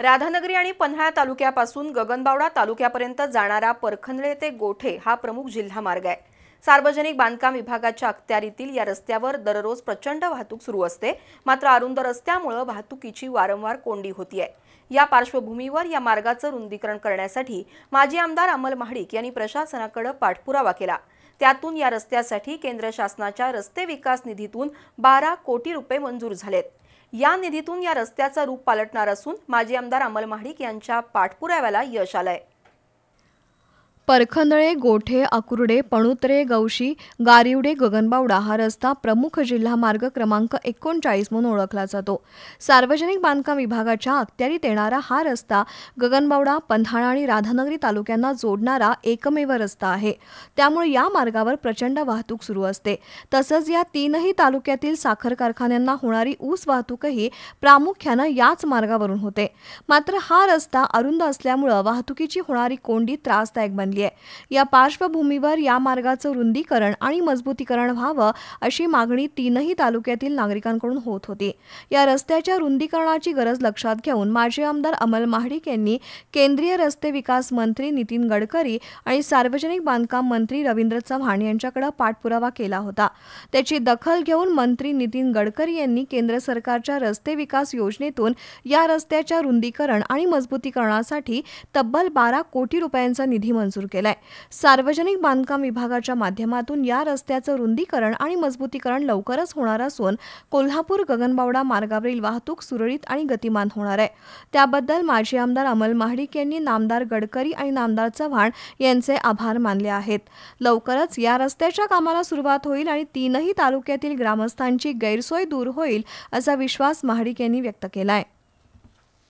राधानगरी आणि पन्हाळा तालुक्यापासून गगनबावडा तालुक्यापर्यंत जाणारा परखंदळे ते गोठे हा प्रमुख जिल्हा मार्ग आहे सार्वजनिक बांधकाम विभागाच्या अखत्यारीतील या रस्त्यावर दररोज प्रचंड वाहतूक सुरू असते मात्र अरुंद रस्त्यामुळे वाहतुकीची वारंवार कोंडी होतीये या पार्श्वभूमीवर या मार्गाचं रुंदीकरण करण्यासाठी माजी आमदार अमल महाडिक यांनी प्रशासनाकडे पाठपुरावा केला त्यातून या रस्त्यासाठी केंद्र शासनाच्या रस्ते विकास निधीतून बारा कोटी रुपये मंजूर झालेत या निधीतून या रस्त्याचं रूप पालटणार असून माजी आमदार अमल महाडिक यांच्या पाठपुराव्याला यश आलंय परखंदळे गोठे अकुर्डे पणुत्रे गौशी गारिवडे गगनबावडा हा रस्ता प्रमुख जिल्हा मार्ग क्रमांक एकोणचाळीस म्हणून ओळखला जातो सार्वजनिक बांधकाम विभागाच्या अखत्यारीत येणारा हा रस्ता गगनबावडा पन्हाळा आणि राधानगरी तालुक्यांना जोडणारा एकमेव रस्ता आहे त्यामुळे या मार्गावर प्रचंड वाहतूक सुरू असते तसंच या तीनही तालुक्यातील साखर कारखान्यांना होणारी ऊस वाहतूकही प्रामुख्यानं याच मार्गावरून होते मात्र हा रस्ता अरुंद असल्यामुळं वाहतुकीची होणारी कोंडी त्रासदायक बनली आहे या पार्श्वभूमीवर या मार्गाचं रुंदीकरण आणि मजबूतीकरण व्हावं अशी मागणी तीनही तालुक्यातील नागरिकांकडून होत होती या रस्त्याच्या रुंदीकरणाची गरज लक्षात घेऊन माजी आमदार अमल महाडिक यांनी केंद्रीय रस्ते विकास मंत्री नितीन गडकरी आणि सार्वजनिक बांधकाम मंत्री रवींद्र चव्हाण यांच्याकडे पाठपुरावा केला होता त्याची दखल घेऊन मंत्री नितीन गडकरी यांनी केंद्र सरकारच्या रस्ते विकास योजनेतून या रस्त्याच्या रुंदीकरण आणि मजबूतीकरणासाठी तब्बल बारा कोटी रुपयांचा निधी मंजूर मंजूर सार्वजनिक बांधकाम विभागाच्या माध्यमातून या रस्त्याचं रुंदीकरण आणि मजबूतीकरण लवकरच होणार असून कोल्हापूर गगनबावडा मार्गावरील वाहतूक सुरळीत आणि गतिमान होणार आहे त्याबद्दल माजी आमदार अमल महाडिक यांनी नामदार गडकरी आणि नामदार चव्हाण यांचे आभार मानले आहेत लवकरच या रस्त्याच्या कामाला सुरुवात होईल आणि तीनही तालुक्यातील ग्रामस्थांची गैरसोय दूर होईल असा विश्वास महाडिक यांनी व्यक्त केला आहे